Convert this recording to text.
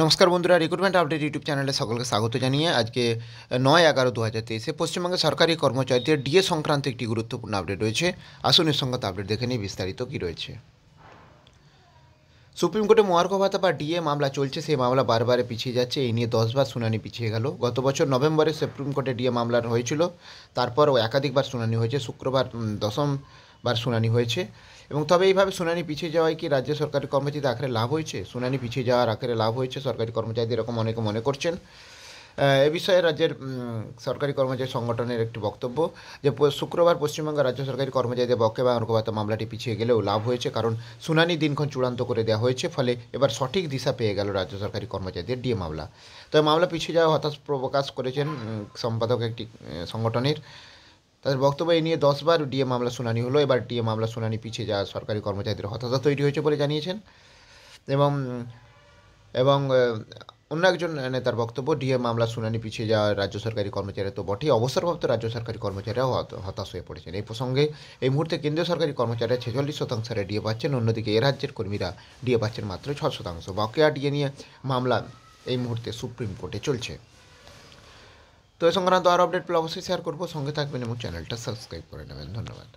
নমস্কার বন্ধুরা recruitment update YouTube চ্যানেলে সকলকে স্বাগত জানিয়ে আজকে নয় এগারো দু হাজার তেইশে পশ্চিমবঙ্গে সরকারি কর্মচারীদের ডিএ সংক্রান্ত একটি গুরুত্বপূর্ণ আপডেট রয়েছে আসুন এর সংক্রান্ত আপডেট দেখে নিয়ে বিস্তারিত কী রয়েছে সুপ্রিম কোর্টে মোয়ার্ক ভাতা বা ডিএ মামলা চলছে সেই মামলা বারবারে পিছিয়ে যাচ্ছে এই নিয়ে দশবার শুনানি পিছিয়ে গেল গত বছর নভেম্বরে সুপ্রিম কোর্টে ডিএ মামলা হয়েছিল তারপর একাধিকবার শুনানি হয়েছে শুক্রবার দশমবার শুনানি হয়েছে এবং তবে এইভাবে শুনানি পিছিয়ে যাওয়ায় কি রাজ্য সরকারি কর্মচারীদের আখেরে লাভ হয়েছে শুনানি পিছিয়ে যাওয়ার আখেরে লাভ হয়েছে সরকারি কর্মচারীদের এরকম অনেকে মনে করছেন এ বিষয়ে রাজ্যের সরকারি কর্মচারী সংগঠনের একটি বক্তব্য যে শুক্রবার পশ্চিমবঙ্গ রাজ্য সরকারি কর্মচারীদের পক্ষে বাঙ্গরকবাতা মামলাটি পিছিয়ে গেলেও লাভ হয়েছে কারণ শুনানি দিনক্ষণ চূড়ান্ত করে দেওয়া হয়েছে ফলে এবার সঠিক দিশা পেয়ে গেল রাজ্য সরকারি কর্মচারীদের ডিএ মামলা তবে মামলা পিছিয়ে যাওয়া হতাশ প্রকাশ করেছেন সম্পাদক একটি সংগঠনের তাদের বক্তব্য এই নিয়ে দশবার ডিএ মামলা শুনানি হলো এবার ডিএ মামলা শুনানি পিছিয়ে যাওয়া সরকারি কর্মচারীদের হতাশা তৈরি হয়েছে বলে জানিয়েছেন এবং এবং অন্য একজন নেতার বক্তব্য ডিএ মামলা শুনানি পিছিয়ে যাওয়া রাজ্য সরকারি কর্মচারী তো বটেই অবসরপ্রাপ্ত রাজ্য সরকারি কর্মচারীরাও হতাশ হয়ে পড়েছেন এই প্রসঙ্গে এই মুহূর্তে কেন্দ্রীয় সরকারি কর্মচারীরা ছেচল্লিশ শতাংশে ডিএ পাচ্ছেন অন্যদিকে এ রাজ্যের কর্মীরা ডিএ পাচ্ছেন মাত্র ছ শতাংশ বকেয়া ডিএ নিয়ে মামলা এই মুহূর্তে সুপ্রিম কোর্টে চলছে তো এ সংক্রান্ত আরও আপডেট অবশ্যই শেয়ার করবো সঙ্গে থাকবেন এবং চ্যানেলটা সাবস্ক্রাইব করে নেবেন ধন্যবাদ